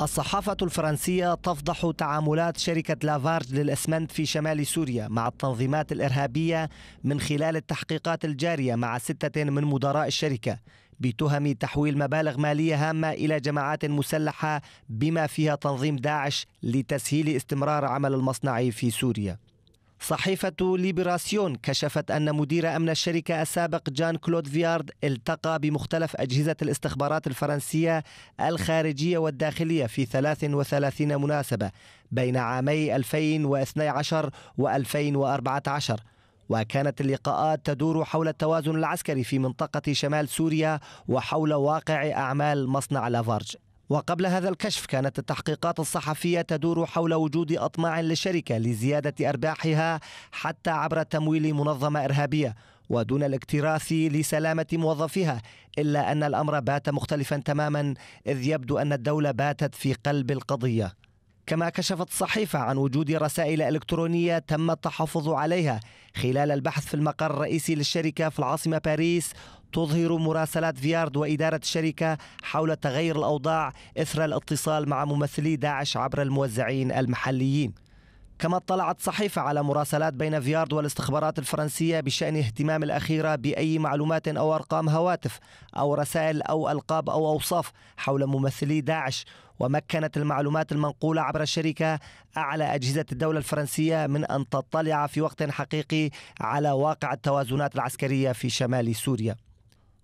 الصحافة الفرنسية تفضح تعاملات شركة لافارج للإسمنت في شمال سوريا مع التنظيمات الإرهابية من خلال التحقيقات الجارية مع ستة من مدراء الشركة بتهم تحويل مبالغ مالية هامة إلى جماعات مسلحة بما فيها تنظيم داعش لتسهيل استمرار عمل المصنع في سوريا صحيفة ليبراسيون كشفت أن مدير أمن الشركة السابق جان كلود فيارد التقى بمختلف أجهزة الاستخبارات الفرنسية الخارجية والداخلية في 33 مناسبة بين عامي 2012 و 2014 وكانت اللقاءات تدور حول التوازن العسكري في منطقة شمال سوريا وحول واقع أعمال مصنع لافارج وقبل هذا الكشف كانت التحقيقات الصحفية تدور حول وجود أطماع للشركة لزيادة أرباحها حتى عبر تمويل منظمة إرهابية ودون الاكتراث لسلامة موظفيها إلا أن الأمر بات مختلفا تماما إذ يبدو أن الدولة باتت في قلب القضية كما كشفت الصحيفة عن وجود رسائل إلكترونية تم التحفظ عليها خلال البحث في المقر الرئيسي للشركة في العاصمة باريس تظهر مراسلات فيارد وإدارة الشركة حول تغير الأوضاع إثر الاتصال مع ممثلي داعش عبر الموزعين المحليين كما اطلعت صحيفة على مراسلات بين فيارد والاستخبارات الفرنسية بشأن اهتمام الأخيرة بأي معلومات أو أرقام هواتف أو رسائل أو ألقاب أو أوصاف حول ممثلي داعش ومكنت المعلومات المنقولة عبر الشركة أعلى أجهزة الدولة الفرنسية من أن تطلع في وقت حقيقي على واقع التوازنات العسكرية في شمال سوريا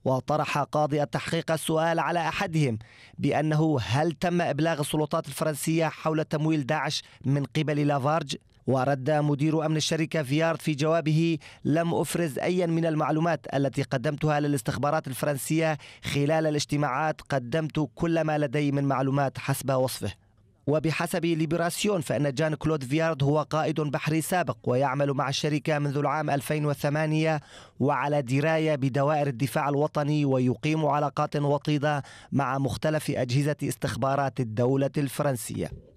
وطرح قاضي التحقيق السؤال على أحدهم بأنه هل تم إبلاغ السلطات الفرنسية حول تمويل داعش من قبل لافارج؟ ورد مدير أمن الشركة فيارد في جوابه لم أفرز أيا من المعلومات التي قدمتها للاستخبارات الفرنسية خلال الاجتماعات قدمت كل ما لدي من معلومات حسب وصفه وبحسب ليبراسيون فإن جان كلود فيارد هو قائد بحري سابق ويعمل مع الشركة منذ العام 2008 وعلى دراية بدوائر الدفاع الوطني ويقيم علاقات وطيدة مع مختلف أجهزة استخبارات الدولة الفرنسية